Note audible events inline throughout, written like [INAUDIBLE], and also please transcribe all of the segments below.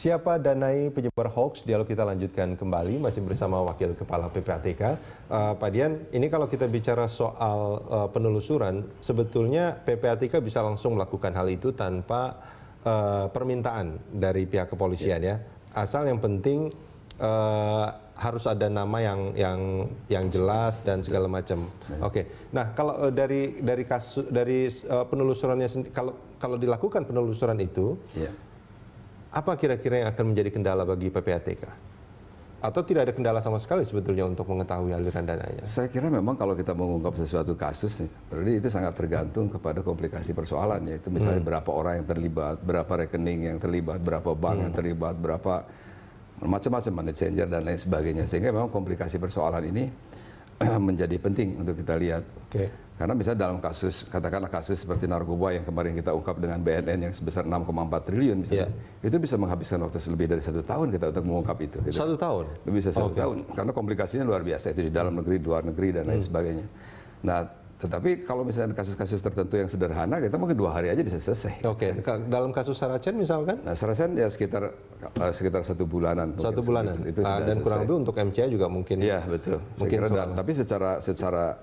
Siapa danai penyebar hoax? Dialog kita lanjutkan kembali masih bersama Wakil Kepala PPATK. Uh, eh, Pak Dian, ini kalau kita bicara soal uh, penelusuran, sebetulnya PPATK bisa langsung melakukan hal itu tanpa uh, permintaan dari pihak kepolisian ya. Asal yang penting uh, harus ada nama yang yang yang jelas dan segala macam. Oke. Okay. Nah, kalau dari dari kasus dari uh, penelusurannya kalau kalau dilakukan penelusuran itu yeah apa kira-kira yang akan menjadi kendala bagi PPATK? atau tidak ada kendala sama sekali sebetulnya untuk mengetahui aliran dananya? Saya kira memang kalau kita mengungkap sesuatu kasus nih, berarti itu sangat tergantung kepada komplikasi persoalannya. Itu misalnya hmm. berapa orang yang terlibat, berapa rekening yang terlibat, berapa bank hmm. yang terlibat, berapa macam-macam money changer dan lain sebagainya. Sehingga memang komplikasi persoalan ini [CLEARS THROAT] menjadi penting untuk kita lihat. Okay. Karena misalnya dalam kasus, katakanlah kasus seperti narkoba yang kemarin kita ungkap dengan BNN yang sebesar 6,4 triliun misalnya, yeah. itu bisa menghabiskan waktu lebih dari satu tahun kita untuk mengungkap itu. Gitu. Satu tahun? Lebih dari satu okay. tahun, karena komplikasinya luar biasa, itu di dalam negeri, di luar negeri, dan lain hmm. sebagainya. Nah, tetapi kalau misalnya kasus-kasus tertentu yang sederhana, kita mungkin dua hari aja bisa selesai. Oke. Okay. Dalam kasus Saracen misalkan? Nah, Saracen ya sekitar uh, sekitar satu bulanan. Satu bulanan. Itu, itu uh, ah, dan selesai. kurang lebih untuk MCA juga mungkin. Iya betul. Mungkin rendah. tapi secara secara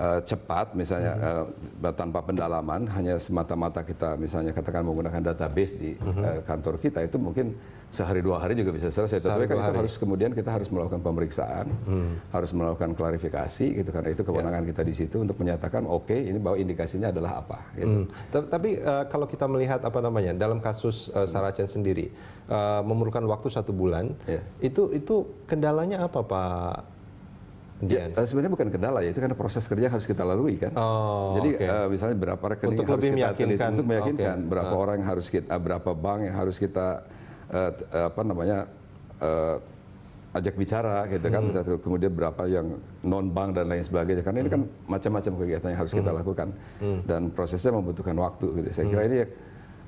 uh, cepat misalnya uh, tanpa pendalaman hanya semata-mata kita misalnya katakan menggunakan database di uh, kantor kita itu mungkin sehari dua hari juga bisa selesai. tapi kan kita harus kemudian kita harus melakukan pemeriksaan, hmm. harus melakukan klarifikasi gitu karena itu kewenangan yeah. kita di situ untuk menyatakan oke okay, ini bahwa indikasinya adalah apa. Gitu. Hmm. Tapi uh, kalau kita melihat apa namanya dalam kasus uh, Saracen sendiri uh, memerlukan waktu satu bulan, yeah. itu itu kendalanya apa Pak? Ya, eh, sebenarnya bukan kendala ya, itu karena proses kerja harus kita lalui kan. Oh, Jadi okay. uh, eh, misalnya berapa rekening untuk harus lebih kita meyakinkan. untuk meyakinkan okay. berapa uh. orang harus kita, eh, berapa bank yang harus kita uh, apa namanya uh, ajak bicara gitu kan. Hmm. Kemudian berapa yang non bank dan lain sebagainya. Karena hmm. ini kan hmm. macam-macam kegiatan yang harus hmm. kita lakukan hmm. dan prosesnya membutuhkan waktu. Gitu. Saya hmm. kira ini ya,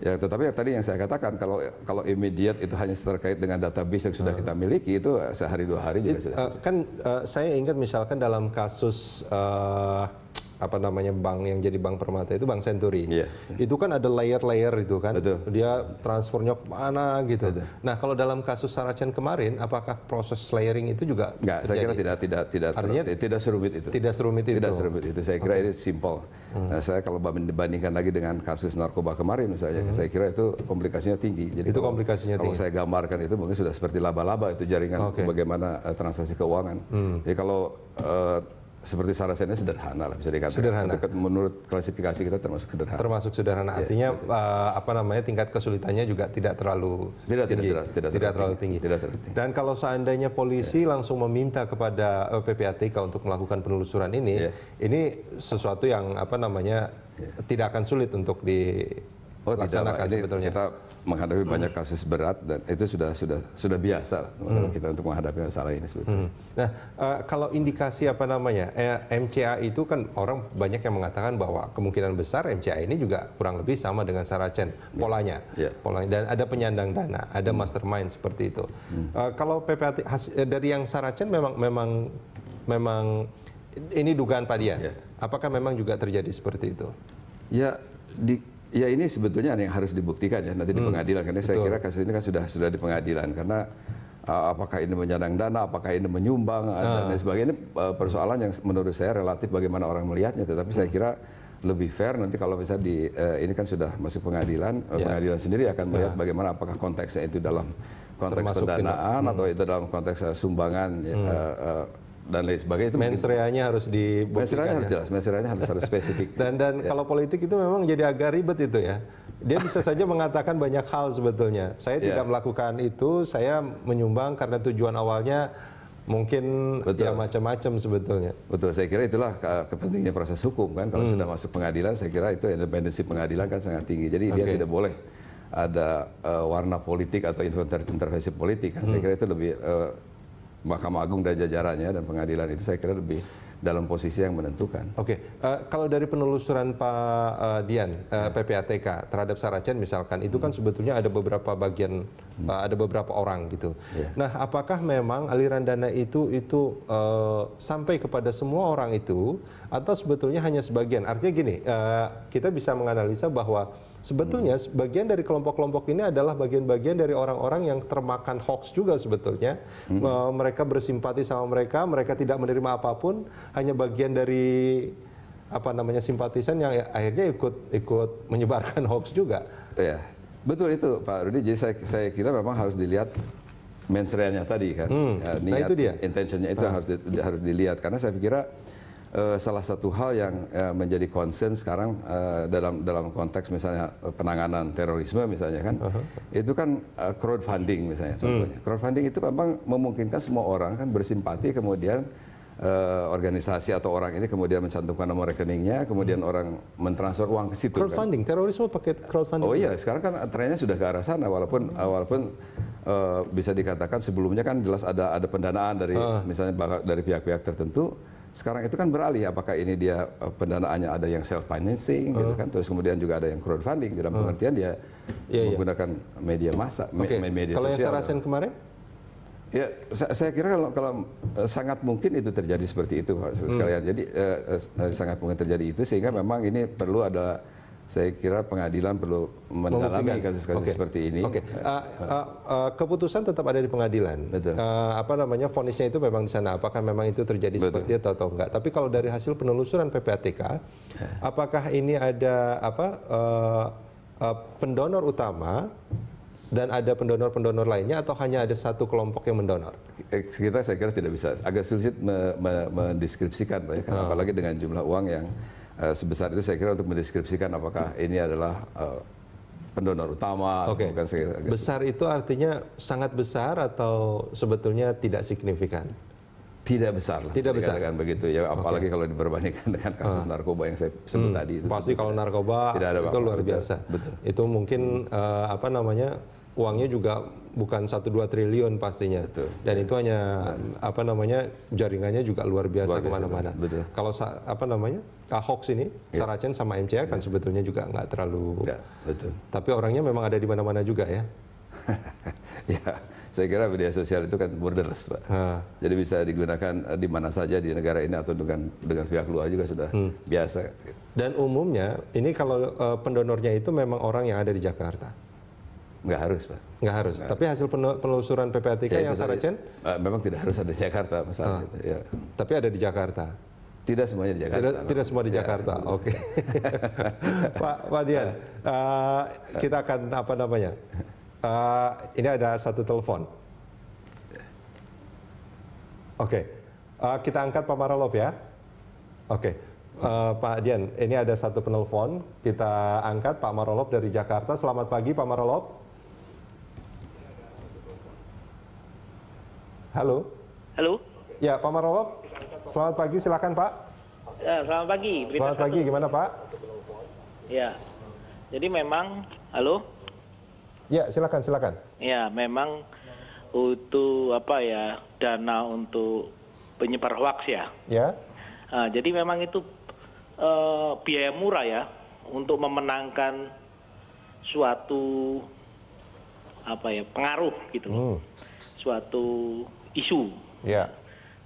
Ya, tetapi yang tadi yang saya katakan kalau kalau immediate itu hanya terkait dengan database yang sudah hmm. kita miliki itu eh, sehari dua hari juga It, sudah. Uh, kan uh, saya ingat misalkan dalam kasus uh, apa namanya bank yang jadi bank permata itu bank Century. Iya. Yeah. Itu kan ada layer-layer itu kan. Betul. Dia transfernya ke mana gitu. Betul. Nah kalau dalam kasus Saracen kemarin, apakah proses layering itu juga? Enggak, saya kira tidak tidak tidak Artinya, tidak serumit itu. Tidak serumit itu. Tidak serumit itu. Saya kira okay. ini simple. Hmm. Nah, saya kalau bandingkan lagi dengan kasus narkoba kemarin misalnya, hmm. saya kira itu komplikasinya tinggi. Jadi itu kalau, komplikasinya kalau tinggi. saya gambarkan itu mungkin sudah seperti laba-laba itu jaringan okay. bagaimana uh, transaksi keuangan. Hmm. Jadi kalau uh, seperti sarasennya sederhana lah bisa dikatakan. Sederhana. menurut klasifikasi kita termasuk sederhana. Termasuk sederhana. Iya, Artinya ya, uh, apa namanya tingkat kesulitannya juga tidak terlalu tidak tinggi. Tidak, tidak, tidak, tidak terlalu tinggi. tinggi. Tidak terlalu tinggi. Dan kalau seandainya polisi ya. langsung meminta kepada eh, PPATK untuk melakukan penelusuran ini, ya. ini sesuatu yang apa namanya ya. tidak akan sulit untuk di oh, laksanakan tidak, sebetulnya? Kita menghadapi hmm. banyak kasus berat dan itu sudah sudah sudah biasa hmm. kita untuk menghadapi masalah ini sebetulnya. Hmm. Nah, uh, kalau indikasi apa namanya eh, MCA itu kan orang banyak yang mengatakan bahwa kemungkinan besar MCA ini juga kurang lebih sama dengan saracen ya. polanya, yeah. Yeah. polanya dan ada penyandang dana, ada hmm. mastermind seperti itu. Hmm. Uh, kalau PPAT eh, dari yang saracen memang memang memang ini dugaan Pak Dian. Yeah. Apakah memang juga terjadi seperti itu? Ya di Ya ini sebetulnya yang harus dibuktikan ya nanti di hmm. pengadilan karena Betul. saya kira kasus ini kan sudah sudah di pengadilan karena uh, apakah ini menyandang dana, apakah ini menyumbang uh. dan ah. lain sebagainya ini uh, persoalan yang menurut saya relatif bagaimana orang melihatnya tetapi hmm. saya kira lebih fair nanti kalau misalnya di uh, ini kan sudah masuk pengadilan e, yeah. pengadilan sendiri akan ya. melihat yeah. bagaimana apakah konteksnya itu dalam konteks Termasuk pendanaan hmm. atau itu dalam konteks uh, sumbangan hmm. uh, uh, dan lain sebagainya itu mensreanya harus di mensreanya harus ya. jelas mensreanya harus harus spesifik [LAUGHS] dan dan ya. kalau politik itu memang jadi agak ribet itu ya dia bisa saja mengatakan banyak hal sebetulnya saya ya. tidak melakukan itu saya menyumbang karena tujuan awalnya mungkin ya betul. ya macam-macam sebetulnya betul saya kira itulah eh, kepentingnya proses hukum kan kalau hmm. sudah masuk pengadilan saya kira itu independensi pengadilan kan sangat tinggi jadi okay. dia tidak boleh ada uh, warna politik atau intervensi politik kan hmm. saya kira itu lebih uh, Mahkamah Agung dan jajarannya dan pengadilan itu saya kira lebih dalam posisi yang menentukan. Oke, okay. uh, eh, kalau dari penelusuran Pak uh, Dian uh, eh, ya. PPATK terhadap Saracen misalkan itu kan hmm. sebetulnya ada beberapa bagian hmm. uh, ada beberapa orang gitu. Yeah. Nah, apakah memang aliran dana itu itu uh, sampai kepada semua orang itu atau sebetulnya hanya sebagian? Artinya gini, uh, kita bisa menganalisa bahwa Sebetulnya hmm. bagian dari kelompok-kelompok ini adalah bagian-bagian dari orang-orang yang termakan hoax juga sebetulnya. Hmm. Uh, mereka bersimpati sama mereka, mereka tidak menerima apapun, hanya bagian dari apa namanya simpatisan yang ya akhirnya ikut ikut menyebarkan hoax juga. Iya, betul itu Pak Rudi. Jadi saya, saya kira memang harus dilihat mensreanya tadi kan. Hmm. Ya, niat, nah itu dia. Intentionnya itu nah. harus di, harus dilihat karena saya kira uh, salah satu hal yang uh, menjadi concern sekarang uh, dalam dalam konteks misalnya penanganan terorisme misalnya kan, uh -huh. itu kan uh, crowdfunding misalnya hmm. contohnya. Crowdfunding itu memang memungkinkan semua orang kan bersimpati kemudian eh, organisasi atau orang ini kemudian mencantumkan nomor rekeningnya, kemudian hmm. orang mentransfer uang ke situ. Kan. Crowdfunding, kan? terorisme pakai crowdfunding. Oh iya, sekarang kan trennya sudah ke arah sana, walaupun hmm. walaupun eh, bisa dikatakan sebelumnya kan jelas ada ada pendanaan dari uh. misalnya dari pihak-pihak tertentu sekarang itu kan beralih apakah ini dia eh, pendanaannya ada yang self financing uh. gitu oh. kan terus kemudian juga ada yang crowdfunding dalam oh. pengertian dia yeah, iya. menggunakan yeah. media massa okay. media kalau sosial. Kalau yang rasain kemarin? Ya saya, saya kira kalau kalau eh, sangat mungkin itu terjadi seperti itu sekalian. Hmm. Jadi eh, eh, sangat mungkin terjadi itu sehingga memang ini perlu ada saya kira pengadilan perlu mendalami kasus-kasus okay. seperti ini. Okay. Ya. Uh, ah, uh, ah, uh, ah, keputusan tetap ada di pengadilan. Betul. Uh, apa namanya fonisnya itu memang di sana. Apakah memang itu terjadi Betul. seperti itu atau enggak? Tapi kalau dari hasil penelusuran PPATK, uh. Ya. apakah ini ada apa uh, uh, pendonor utama dan ada pendonor-pendonor lainnya atau hanya ada satu kelompok yang mendonor? Eh, kita saya kira tidak bisa. Agak sulit mendeskripsikan, me, me pak ya, apalagi dengan jumlah uang yang Eh, sebesar itu saya kira untuk mendeskripsikan apakah ini adalah uh, pendonor utama okay. bukan saya, besar itu artinya sangat besar atau sebetulnya tidak signifikan tidak besar lah tidak besar kan begitu ya apalagi okay. kalau diperbandingkan [LAUGHS] dengan kasus uh. narkoba yang saya sebut hmm, tadi itu pasti kalau narkoba tidak ada itu luar biasa betul. itu mungkin uh, apa namanya uangnya juga bukan 1-2 triliun pastinya. Betul. Dan ya. itu hanya nah. apa namanya jaringannya juga luar biasa, biasa kemana-mana. Betul. Kalau apa namanya hoax ini, ya. Saracen sama MCA kan iya. sebetulnya juga nggak terlalu. Ya, betul. Tapi orangnya memang ada di mana-mana juga ya. [LAUGHS] ya, saya kira media sosial itu kan borderless, Pak. Ha. Jadi bisa digunakan eh, di mana saja di negara ini atau dengan dengan pihak luar juga sudah hmm. biasa. Dan umumnya ini kalau uh, pendonornya itu memang orang yang ada di Jakarta Nggak harus, Pak. Nggak harus. Nggak Tapi hasil penelusuran PPATK ya, yang saracen? Eh, memang tidak harus ada di Jakarta, Mas ah. itu. Ya. Tapi ada di Jakarta. Tidak semuanya di Jakarta. Tidak, tidak semua di ya. Jakarta. Ya. Oke. [LAUGHS] Pak Pak Dian, uh, kita akan apa namanya? Uh, ini ada satu telepon. Oke. Okay. Uh, kita angkat Pak Maralop ya. Oke. Okay. Uh, Pak Dian, ini ada satu penelpon. Kita angkat Pak Marolop dari Jakarta. Selamat pagi Pak Marolop. Halo. Halo. Ya, Pak Marolop. Selamat pagi, silakan Pak. Ya, selamat pagi. Berita selamat satu. pagi, gimana Pak? Ya, jadi memang, halo. Ya, silakan, silakan. Ya, memang untuk apa ya dana untuk penyebar hoax ya. Ya. Nah, jadi memang itu uh, biaya murah ya untuk memenangkan suatu apa ya pengaruh gitu, hmm. suatu isu. Ya.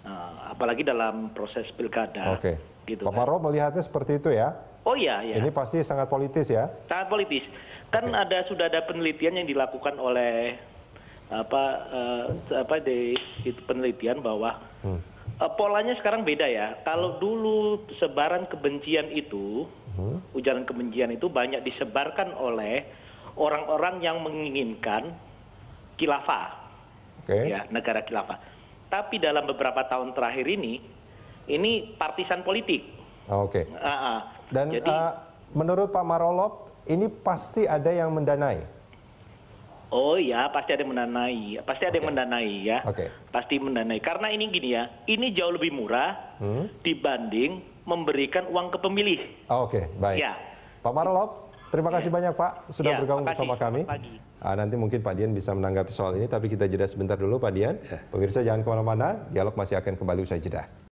Uh, apalagi dalam proses pilkada. Oke. Gitu, Pak Marwah kan. melihatnya seperti itu ya? Oh iya, iya. Ini pasti sangat politis ya? Sangat politis. Kan okay. ada sudah ada penelitian yang dilakukan oleh apa uh, apa di itu penelitian bahwa hmm. uh, polanya sekarang beda ya. Kalau dulu sebaran kebencian itu, hmm. ujaran kebencian itu banyak disebarkan oleh orang-orang yang menginginkan khilafah ya negara khilafah. Tapi dalam beberapa tahun terakhir ini, ini partisan politik. Oke. Okay. Uh -uh. Dan Jadi, uh, menurut Pak Marolop, ini pasti ada yang mendanai. Oh ya, pasti ada yang mendanai, pasti ada okay. yang mendanai ya, okay. pasti mendanai. Karena ini gini ya, ini jauh lebih murah hmm? dibanding memberikan uang ke pemilih. Oke, okay. baik. Ya. Pak Marolop, terima kasih ya. banyak Pak sudah ya, bergabung bersama kami. Uh, nanti mungkin Pak Dian bisa menanggapi soal ini, tapi kita jeda sebentar dulu Pak Dian. Ya. Pemirsa jangan kemana-mana, dialog masih akan kembali usai jeda.